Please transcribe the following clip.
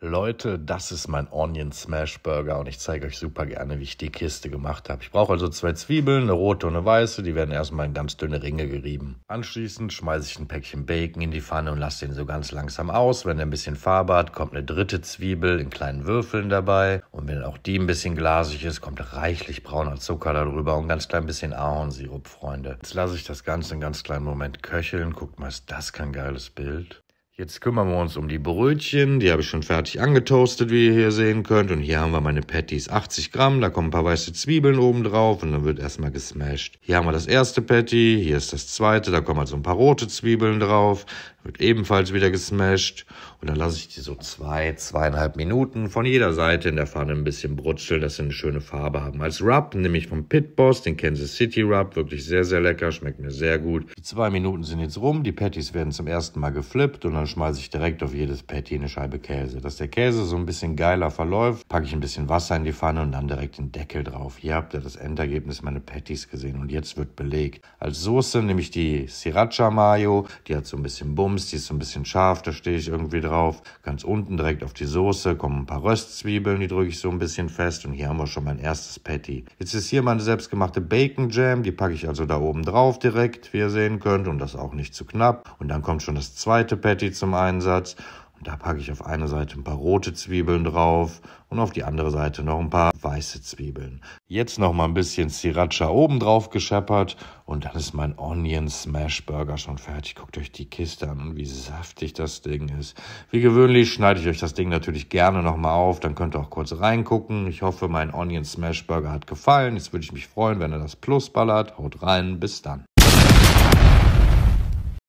Leute, das ist mein Onion Smash Burger und ich zeige euch super gerne, wie ich die Kiste gemacht habe. Ich brauche also zwei Zwiebeln, eine rote und eine weiße, die werden erstmal in ganz dünne Ringe gerieben. Anschließend schmeiße ich ein Päckchen Bacon in die Pfanne und lasse den so ganz langsam aus. Wenn er ein bisschen Farbe hat, kommt eine dritte Zwiebel in kleinen Würfeln dabei und wenn auch die ein bisschen glasig ist, kommt reichlich brauner Zucker darüber und ganz klein bisschen Ahornsirup, Freunde. Jetzt lasse ich das Ganze einen ganz kleinen Moment köcheln, guckt mal, ist das kein geiles Bild? Jetzt kümmern wir uns um die Brötchen. Die habe ich schon fertig angetoastet, wie ihr hier sehen könnt. Und hier haben wir meine Patties, 80 Gramm. Da kommen ein paar weiße Zwiebeln oben drauf und dann wird erstmal gesmashed. Hier haben wir das erste Patty, hier ist das zweite. Da kommen also ein paar rote Zwiebeln drauf. Wird ebenfalls wieder gesmashed. Und dann lasse ich die so zwei, zweieinhalb Minuten von jeder Seite in der Pfanne ein bisschen brutzeln, dass sie eine schöne Farbe haben. Als Rub nehme ich vom Pit Boss den Kansas City Rub. Wirklich sehr, sehr lecker. Schmeckt mir sehr gut. Die zwei Minuten sind jetzt rum. Die Patties werden zum ersten Mal geflippt und dann schmeiße ich direkt auf jedes Patty eine Scheibe Käse. Dass der Käse so ein bisschen geiler verläuft, packe ich ein bisschen Wasser in die Pfanne und dann direkt den Deckel drauf. Hier habt ihr das Endergebnis meiner Patties gesehen und jetzt wird belegt. Als Soße nehme ich die Sriracha Mayo, die hat so ein bisschen Bums, die ist so ein bisschen scharf, da stehe ich irgendwie drauf. Ganz unten direkt auf die Soße kommen ein paar Röstzwiebeln, die drücke ich so ein bisschen fest und hier haben wir schon mein erstes Patty. Jetzt ist hier meine selbstgemachte Bacon Jam, die packe ich also da oben drauf direkt, wie ihr sehen könnt und das auch nicht zu knapp. Und dann kommt schon das zweite Patty zum Einsatz. Und da packe ich auf eine Seite ein paar rote Zwiebeln drauf und auf die andere Seite noch ein paar weiße Zwiebeln. Jetzt noch mal ein bisschen Sriracha oben drauf gescheppert und dann ist mein Onion Smash Burger schon fertig. Guckt euch die Kiste an und wie saftig das Ding ist. Wie gewöhnlich schneide ich euch das Ding natürlich gerne noch mal auf, dann könnt ihr auch kurz reingucken. Ich hoffe, mein Onion Smash Burger hat gefallen. Jetzt würde ich mich freuen, wenn ihr das Plus ballert. Haut rein, bis dann.